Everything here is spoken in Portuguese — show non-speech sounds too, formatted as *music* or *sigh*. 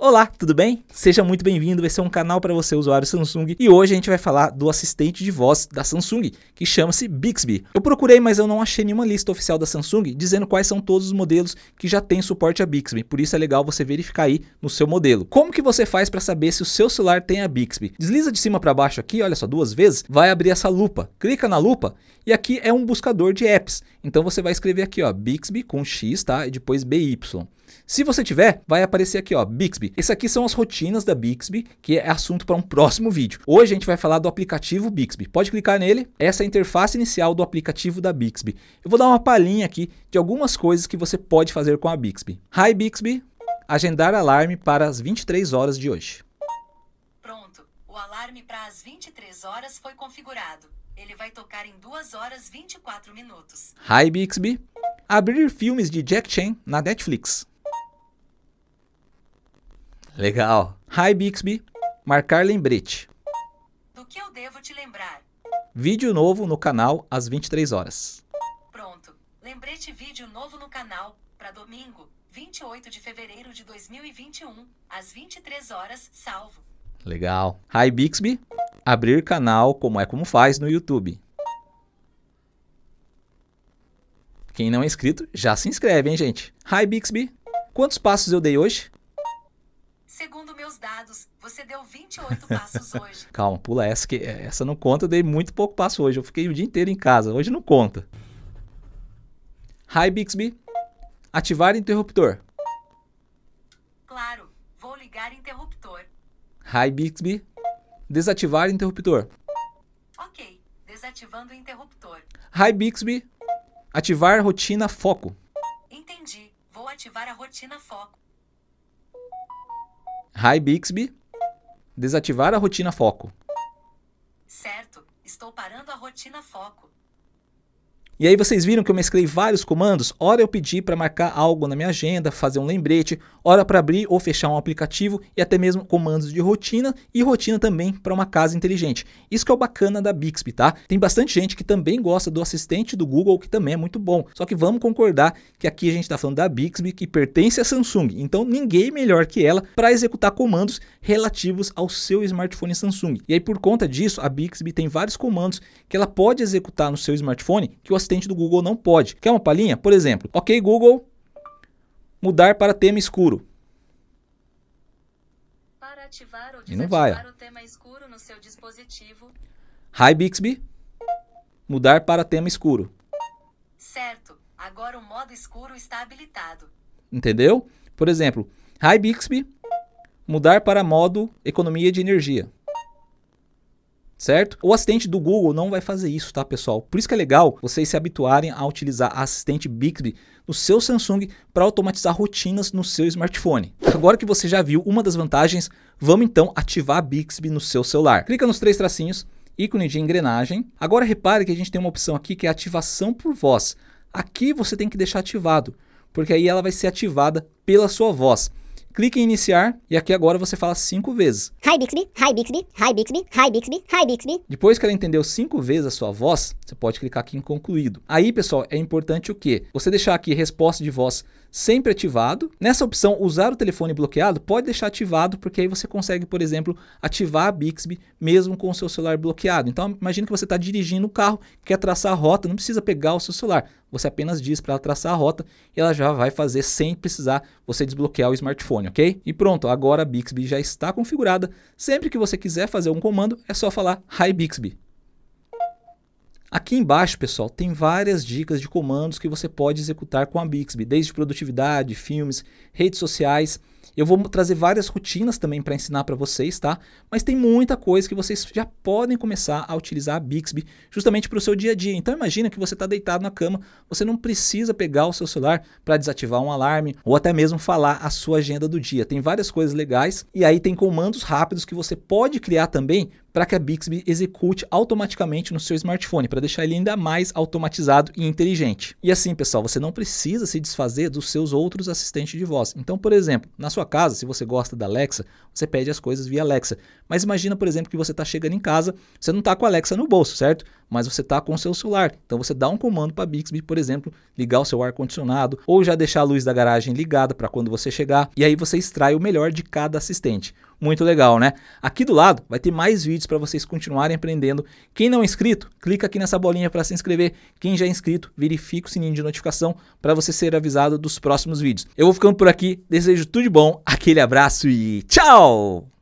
Olá, tudo bem? Seja muito bem-vindo, esse é um canal para você usuário Samsung e hoje a gente vai falar do assistente de voz da Samsung, que chama-se Bixby. Eu procurei, mas eu não achei nenhuma lista oficial da Samsung dizendo quais são todos os modelos que já tem suporte a Bixby, por isso é legal você verificar aí no seu modelo. Como que você faz para saber se o seu celular tem a Bixby? Desliza de cima para baixo aqui, olha só, duas vezes, vai abrir essa lupa. Clica na lupa e aqui é um buscador de apps. Então você vai escrever aqui, ó, Bixby com X, tá? E depois BY. Se você tiver, vai aparecer aqui, ó, Bixby Bixby. Essas aqui são as rotinas da Bixby, que é assunto para um próximo vídeo. Hoje a gente vai falar do aplicativo Bixby. Pode clicar nele. Essa é a interface inicial do aplicativo da Bixby. Eu vou dar uma palhinha aqui de algumas coisas que você pode fazer com a Bixby. Hi Bixby, agendar alarme para as 23 horas de hoje. Pronto, o alarme para as 23 horas foi configurado. Ele vai tocar em 2 horas 24 minutos. Hi Bixby, abrir filmes de Jack Chan na Netflix. Legal. Hi Bixby, marcar lembrete. Do que eu devo te lembrar? Vídeo novo no canal às 23 horas. Pronto. Lembrete vídeo novo no canal para domingo, 28 de fevereiro de 2021, às 23 horas, salvo. Legal. Hi Bixby, abrir canal como é como faz no YouTube. Quem não é inscrito, já se inscreve, hein, gente? Hi Bixby, quantos passos eu dei hoje? seus dados. Você deu 28 *laughs* passos hoje. Calma, pula essa que é, essa não conta, eu dei muito pouco passo hoje. Eu fiquei o dia inteiro em casa. Hoje não conta. Hi Bixby. Ativar interruptor. Claro, vou ligar interruptor. Hi Bixby. Desativar interruptor. OK, desativando interruptor. Hi Bixby. Ativar rotina foco. Entendi. Vou ativar a rotina foco. Hi Bixby. Desativar a rotina foco. Certo, estou parando a rotina foco. E aí vocês viram que eu mesclei vários comandos? Ora eu pedi para marcar algo na minha agenda, fazer um lembrete, ora para abrir ou fechar um aplicativo e até mesmo comandos de rotina e rotina também para uma casa inteligente. Isso que é o bacana da Bixby, tá? Tem bastante gente que também gosta do assistente do Google, que também é muito bom. Só que vamos concordar que aqui a gente está falando da Bixby, que pertence à Samsung. Então ninguém melhor que ela para executar comandos relativos ao seu smartphone Samsung. E aí por conta disso, a Bixby tem vários comandos que ela pode executar no seu smartphone que o assistente do Google não pode. Quer uma palhinha? Por exemplo, ok Google, mudar para tema escuro. Para ativar ou e não vai. Ó. o tema escuro no seu dispositivo. Hi Bixby, mudar para tema escuro. Certo, agora o modo escuro está habilitado. Entendeu? Por exemplo, Hi Bixby, mudar para modo economia de energia certo? O assistente do Google não vai fazer isso, tá, pessoal? Por isso que é legal vocês se habituarem a utilizar a assistente Bixby no seu Samsung para automatizar rotinas no seu smartphone. Agora que você já viu uma das vantagens, vamos então ativar a Bixby no seu celular. Clica nos três tracinhos, ícone de engrenagem. Agora repare que a gente tem uma opção aqui que é ativação por voz. Aqui você tem que deixar ativado, porque aí ela vai ser ativada pela sua voz clique em iniciar e aqui agora você fala cinco vezes. Hi Bixby, hi Bixby, hi Bixby, hi Bixby, hi Bixby. Depois que ela entendeu cinco vezes a sua voz, você pode clicar aqui em concluído. Aí, pessoal, é importante o quê? Você deixar aqui resposta de voz sempre ativado. Nessa opção, usar o telefone bloqueado, pode deixar ativado, porque aí você consegue, por exemplo, ativar a Bixby mesmo com o seu celular bloqueado. Então, imagine que você está dirigindo o um carro, quer traçar a rota, não precisa pegar o seu celular. Você apenas diz para ela traçar a rota e ela já vai fazer sem precisar você desbloquear o smartphone, ok? E pronto, agora a Bixby já está configurada. Sempre que você quiser fazer um comando, é só falar Hi Bixby. Aqui embaixo, pessoal, tem várias dicas de comandos que você pode executar com a Bixby, desde produtividade, filmes, redes sociais. Eu vou trazer várias rotinas também para ensinar para vocês, tá? Mas tem muita coisa que vocês já podem começar a utilizar a Bixby justamente para o seu dia a dia. Então imagina que você está deitado na cama, você não precisa pegar o seu celular para desativar um alarme ou até mesmo falar a sua agenda do dia. Tem várias coisas legais e aí tem comandos rápidos que você pode criar também para que a Bixby execute automaticamente no seu smartphone, para deixar ele ainda mais automatizado e inteligente. E assim, pessoal, você não precisa se desfazer dos seus outros assistentes de voz. Então, por exemplo, na sua casa, se você gosta da Alexa, você pede as coisas via Alexa. Mas imagina, por exemplo, que você está chegando em casa, você não está com a Alexa no bolso, certo? mas você está com o seu celular. Então você dá um comando para a Bixby, por exemplo, ligar o seu ar-condicionado ou já deixar a luz da garagem ligada para quando você chegar. E aí você extrai o melhor de cada assistente. Muito legal, né? Aqui do lado vai ter mais vídeos para vocês continuarem aprendendo. Quem não é inscrito, clica aqui nessa bolinha para se inscrever. Quem já é inscrito, verifica o sininho de notificação para você ser avisado dos próximos vídeos. Eu vou ficando por aqui, desejo tudo de bom, aquele abraço e tchau!